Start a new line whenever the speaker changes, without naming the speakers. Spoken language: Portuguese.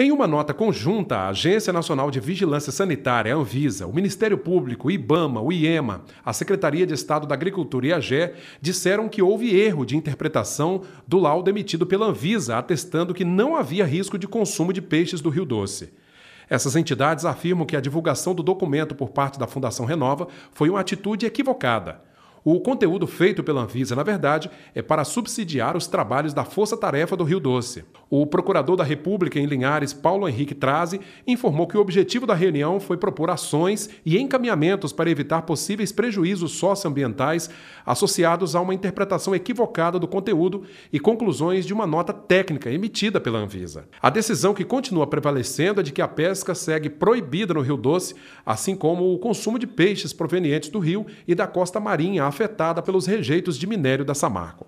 Em uma nota conjunta, a Agência Nacional de Vigilância Sanitária, Anvisa, o Ministério Público, IBAMA, o IEMA, a Secretaria de Estado da Agricultura e a GE disseram que houve erro de interpretação do laudo emitido pela Anvisa, atestando que não havia risco de consumo de peixes do Rio Doce. Essas entidades afirmam que a divulgação do documento por parte da Fundação Renova foi uma atitude equivocada. O conteúdo feito pela Anvisa, na verdade, é para subsidiar os trabalhos da Força Tarefa do Rio Doce. O procurador da República em Linhares, Paulo Henrique Traze, informou que o objetivo da reunião foi propor ações e encaminhamentos para evitar possíveis prejuízos socioambientais associados a uma interpretação equivocada do conteúdo e conclusões de uma nota técnica emitida pela Anvisa. A decisão que continua prevalecendo é de que a pesca segue proibida no Rio Doce, assim como o consumo de peixes provenientes do rio e da costa marinha afetada pelos rejeitos de minério da Samarco.